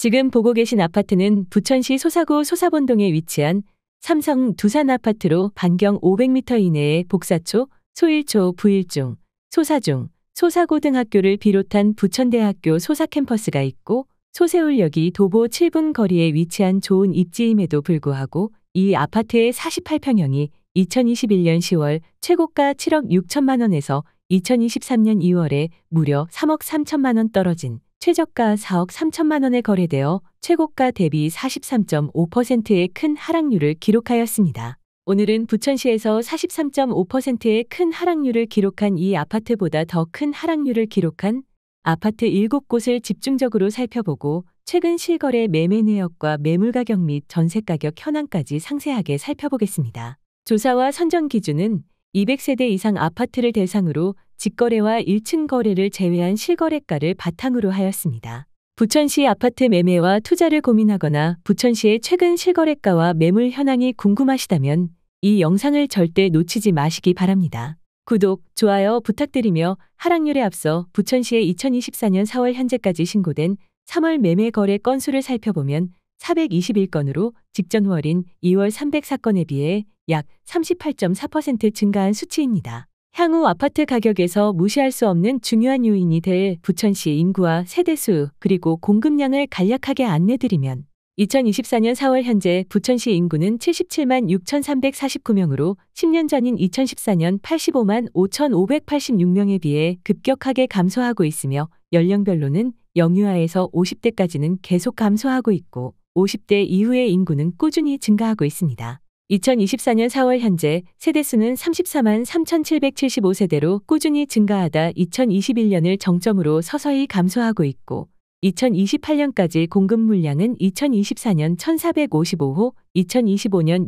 지금 보고 계신 아파트는 부천시 소사구 소사본동에 위치한 삼성 두산 아파트로 반경 500m 이내의 복사초, 소일초, 부일중, 소사중, 소사고등학교를 비롯한 부천대학교 소사캠퍼스가 있고 소세울역이 도보 7분 거리에 위치한 좋은 입지임에도 불구하고 이 아파트의 48평형이 2021년 10월 최고가 7억 6천만 원에서 2023년 2월에 무려 3억 3천만 원 떨어진 최저가 4억 3천만 원에 거래되어 최고가 대비 43.5%의 큰 하락률을 기록하였습니다. 오늘은 부천시에서 43.5%의 큰 하락률을 기록한 이 아파트보다 더 큰 하락률을 기록한 아파트 7곳을 집중적으로 살펴보고 최근 실거래 매매 내역과 매물 가격 및 전세 가격 현황까지 상세하게 살펴보겠습니다. 조사와 선정 기준은 200세대 이상 아파트를 대상으로 직거래와 1층 거래를 제외한 실거래가를 바탕으로 하였습니다. 부천시 아파트 매매와 투자를 고민하거나 부천시의 최근 실거래가와 매물 현황이 궁금하시다면 이 영상을 절대 놓치지 마시기 바랍니다. 구독, 좋아요 부탁드리며 하락률에 앞서 부천시의 2024년 4월 현재까지 신고된 3월 매매 거래 건수를 살펴보면 421건으로 직전 월인 2월 3 0 0사건에 비해 약 38.4% 증가한 수치입니다. 향후 아파트 가격에서 무시할 수 없는 중요한 요인이 될 부천시 인구와 세대수 그리고 공급량을 간략하게 안내드리면 2024년 4월 현재 부천시 인구는 77만 6,349명으로 10년 전인 2014년 85만 5,586명에 비해 급격하게 감소하고 있으며 연령별로는 영유아에서 50대까지는 계속 감소하고 있고 50대 이후의 인구는 꾸준히 증가하고 있습니다. 2024년 4월 현재 세대수는 34만 3,775세대로 꾸준히 증가하다 2021년을 정점으로 서서히 감소하고 있고 2028년까지 공급 물량은 2024년 1455호, 2025년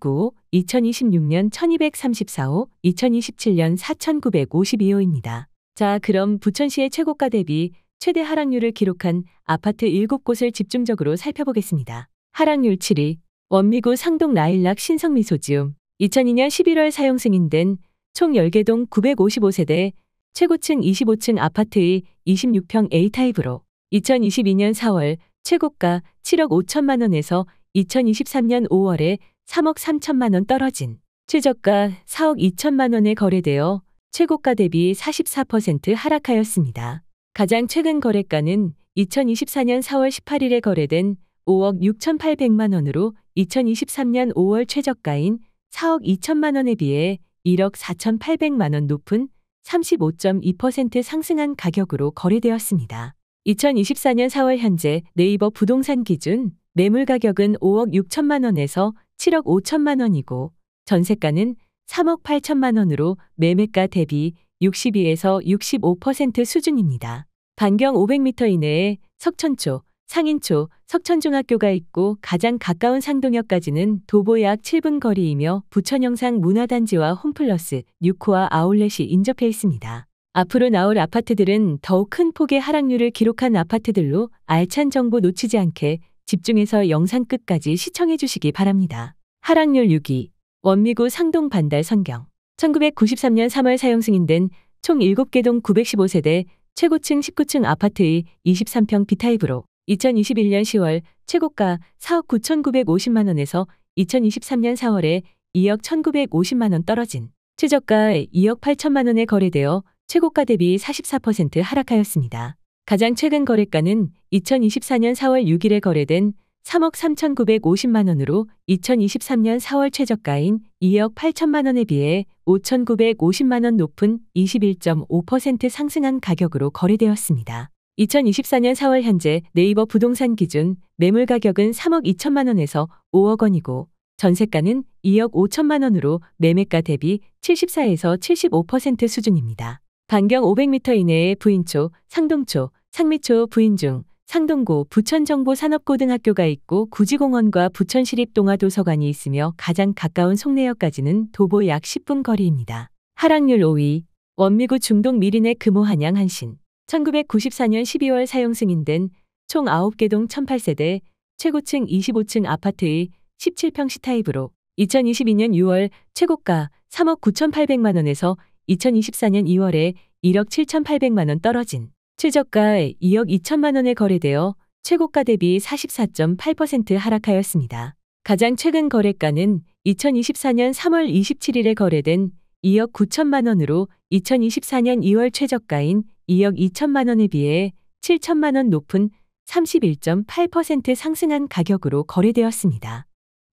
629호, 2026년 1234호, 2027년 4952호입니다. 자, 그럼 부천시의 최고가 대비 최대 하락률을 기록한 아파트 7곳을 집중적으로 살펴보겠습니다. 하락률 7위, 원미구 상동 라일락 신성미소지움 2002년 11월 사용 승인된 총 10개동 955세대 최고층 25층 아파트의 26평 A타입으로 2022년 4월 최고가 7억 5천만 원에서 2023년 5월에 3억 3천만 원 떨어진 최저가 4억 2천만 원에 거래되어 최고가 대비 44% 하락하였습니다. 가장 최근 거래가는 2024년 4월 18일에 거래된 5억 6,800만 원으로 2023년 5월 최저가인 4억 2천만 원에 비해 1억 4,800만 원 높은 35.2% 상승한 가격으로 거래되었습니다. 2024년 4월 현재 네이버 부동산 기준 매물 가격은 5억 6천만 원에서 7억 5천만 원이고 전세가는 3억 8천만 원으로 매매가 대비 62에서 65% 수준입니다. 반경 500m 이내에 석천초, 상인초, 석천중학교가 있고 가장 가까운 상동역까지는 도보 약 7분 거리이며 부천영상 문화단지와 홈플러스, 뉴코아 아울렛이 인접해 있습니다. 앞으로 나올 아파트들은 더욱 큰 폭의 하락률을 기록한 아파트들로 알찬 정보 놓치지 않게 집중해서 영상 끝까지 시청해 주시기 바랍니다. 하락률 6위 원미구 상동 반달 선경 1993년 3월 사용 승인된 총 7개 동 915세대 최고층 19층 아파트의 23평 비타입으로 2021년 10월 최고가 4억 9,950만 원에서 2023년 4월에 2억 1,950만 원 떨어진 최저가 2억 8천만 원에 거래되어 최고가 대비 44% 하락하였습니다. 가장 최근 거래가는 2024년 4월 6일에 거래된 3억 3,950만 원으로 2023년 4월 최저가인 2억 8천만 원에 비해 5,950만 원 높은 21.5% 상승한 가격으로 거래되었습니다. 2024년 4월 현재 네이버 부동산 기준 매물 가격은 3억 2천만 원에서 5억 원이고 전세가는 2억 5천만 원으로 매매가 대비 74에서 75% 수준입니다. 반경 500m 이내의 부인초, 상동초, 상미초 부인 중 상동고 부천정보산업고등학교가 있고 구지공원과 부천시립 동화도서관이 있으며 가장 가까운 송내역까지는 도보 약 10분 거리입니다. 하락률 5위, 원미구 중동 미린의 금호한양 한신 1994년 12월 사용 승인된 총 9개 동 1008세대 최고층 25층 아파트의 17평시 타입으로 2022년 6월 최고가 3억 9,800만 원에서 2024년 2월에 1억 7,800만 원 떨어진 최저가에 2억 2천만 원에 거래되어 최고가 대비 44.8% 하락하였습니다. 가장 최근 거래가는 2024년 3월 27일에 거래된 2억 9천만 원으로 2024년 2월 최저가인 2억 2천만 원에 비해 7천만 원 높은 31.8% 상승한 가격으로 거래되었습니다.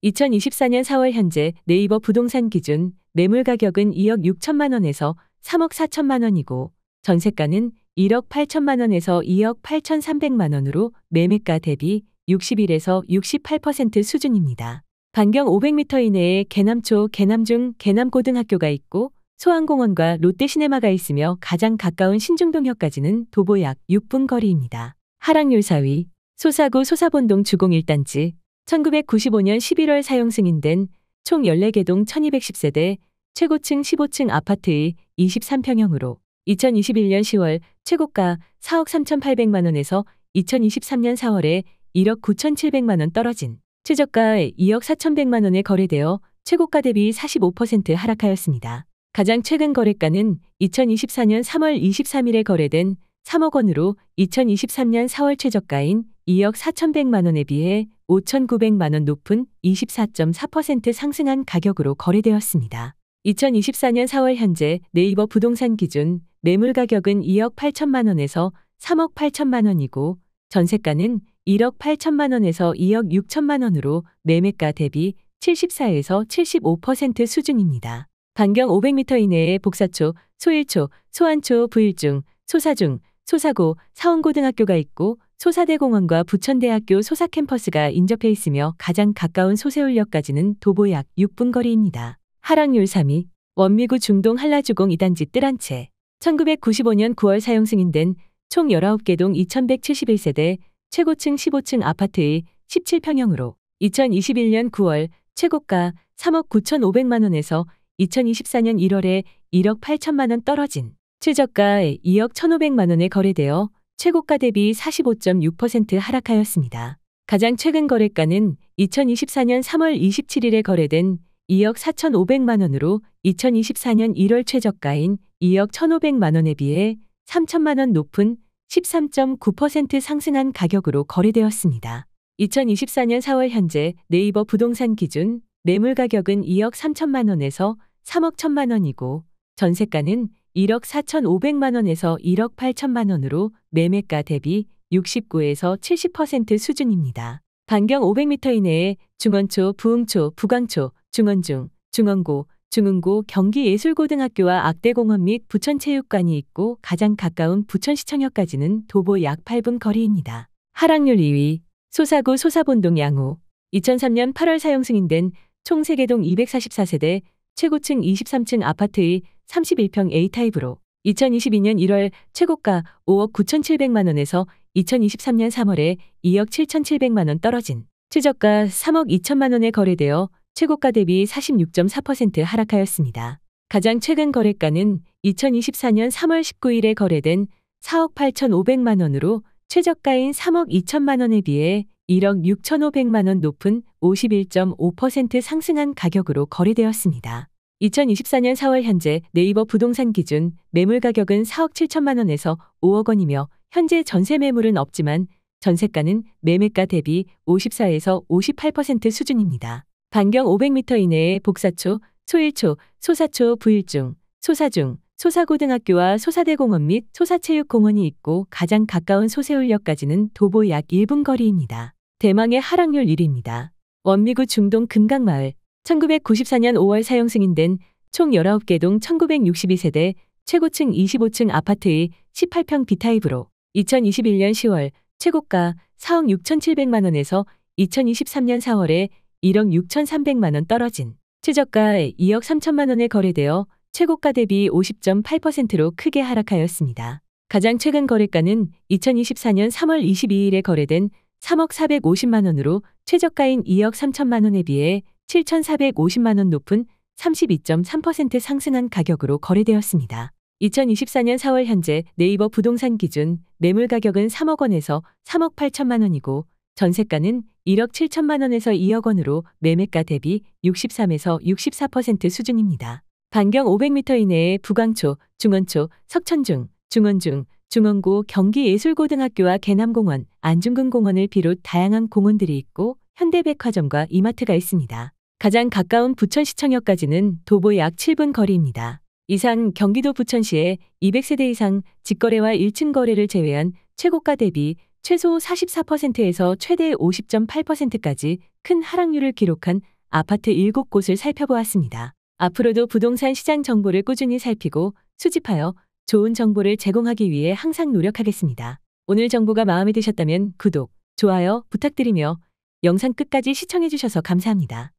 2024년 4월 현재 네이버 부동산 기준 매물 가격은 2억 6천만 원에서 3억 4천만 원이고 전세가는 1억 8천만 원에서 2억 8천3백만 원으로 매매가 대비 61에서 68% 수준입니다. 반경 500m 이내에 개남초, 개남중, 개남고등학교가 있고 소항공원과 롯데시네마가 있으며 가장 가까운 신중동역까지는 도보 약 6분 거리입니다. 하락률 4위 소사구 소사본동 주공 1단지 1995년 11월 사용 승인된 총 14개 동 1210세대 최고층 15층 아파트의 23평형으로 2021년 10월 최고가 4억 3,800만 원에서 2023년 4월에 1억 9,700만 원 떨어진 최저가 2억 4,100만 원에 거래되어 최고가 대비 45% 하락하였습니다. 가장 최근 거래가는 2024년 3월 23일에 거래된 3억 원으로 2023년 4월 최저가인 2억 4,100만 원에 비해 5,900만 원 높은 24.4% 상승한 가격으로 거래되었습니다. 2024년 4월 현재 네이버 부동산 기준 매물 가격은 2억 8천만 원에서 3억 8천만 원이고 전세가는 1억 8천만 원에서 2억 6천만 원으로 매매가 대비 74에서 75% 수준입니다. 반경 500m 이내에 복사초, 소일초, 소안초, 부일중, 소사중, 소사고, 사원고등학교가 있고 소사대공원과 부천대학교 소사캠퍼스가 인접해 있으며 가장 가까운 소세울역까지는 도보 약 6분 거리입니다. 하락률 3위, 원미구 중동 한라주공 2단지 뜰한채 1995년 9월 사용 승인된 총 19개 동 2171세대 최고층 15층 아파트의 17평형으로 2021년 9월 최고가 3억 9,500만 원에서 2024년 1월에 1억 8천만 원 떨어진 최저가 의 2억 1,500만 원에 거래되어 최고가 대비 45.6% 하락하였습니다. 가장 최근 거래가는 2024년 3월 27일에 거래된 2억 4,500만 원으로 2024년 1월 최저가인 2억 1,500만 원에 비해 3천만 원 높은 13.9% 상승한 가격으로 거래되었습니다. 2024년 4월 현재 네이버 부동산 기준 매물 가격은 2억 3천만 원에서 3억 1천만 원이고 전세가는 1억 4,500만 원에서 1억 8천만 원으로 매매가 대비 69에서 70% 수준입니다. 반경 500m 이내에 중원초, 부흥초, 부광초, 중원중, 중원고, 중흥고 경기예술고등학교와 악대공원 및 부천체육관이 있고 가장 가까운 부천시청역까지는 도보 약 8분 거리입니다. 하락률 2위, 소사구 소사본동 양호. 2003년 8월 사용 승인된 총 3개동 244세대 최고층 23층 아파트의 31평 A타입으로 2022년 1월 최고가 5억 9,700만 원에서 2023년 3월에 2억 7,700만 원 떨어진 최저가 3억 2천만 원에 거래되어 최고가 대비 46.4% 하락하였습니다. 가장 최근 거래가는 2024년 3월 19일에 거래된 4억 8,500만 원으로 최저가인 3억 2천만 원에 비해 1억 6,500만 원 높은 51.5% 상승한 가격으로 거래되었습니다. 2024년 4월 현재 네이버 부동산 기준 매물 가격은 4억 7천만 원에서 5억 원이며 현재 전세 매물은 없지만 전세가는 매매가 대비 54에서 58% 수준입니다. 반경 500m 이내에 복사초, 소일초, 소사초 부일중, 소사중, 소사고등학교와 소사대공원 및 소사체육공원이 있고 가장 가까운 소세울역까지는 도보 약 1분 거리입니다. 대망의 하락률 1위입니다. 원미구 중동 금강마을 1994년 5월 사용 승인된 총 19개 동 1962세대 최고층 25층 아파트의 18평 B타입으로 2021년 10월 최고가 4억 6,700만 원에서 2023년 4월에 1억 6,300만 원 떨어진 최저가 2억 3천만 원에 거래되어 최고가 대비 50.8%로 크게 하락하였습니다. 가장 최근 거래가는 2024년 3월 22일에 거래된 3억 450만 원으로 최저가인 2억 3천만 원에 비해 7,450만 원 높은 32.3% 상승한 가격으로 거래되었습니다. 2024년 4월 현재 네이버 부동산 기준 매물 가격은 3억 원에서 3억 8천만 원이고 전세가는 1억 7천만 원에서 2억 원으로 매매가 대비 63에서 64% 수준입니다. 반경 500m 이내에 부강초, 중원초, 석천중, 중원중, 중원고 경기예술고등학교와 개남공원, 안중근공원을 비롯 다양한 공원들이 있고 현대백화점과 이마트가 있습니다. 가장 가까운 부천시청역까지는 도보 약 7분 거리입니다. 이상 경기도 부천시에 200세대 이상 직거래와 1층 거래를 제외한 최고가 대비 최소 44%에서 최대 50.8%까지 큰 하락률을 기록한 아파트 7곳을 살펴보았습니다. 앞으로도 부동산 시장 정보를 꾸준히 살피고 수집하여 좋은 정보를 제공하기 위해 항상 노력하겠습니다. 오늘 정보가 마음에 드셨다면 구독, 좋아요 부탁드리며 영상 끝까지 시청해주셔서 감사합니다.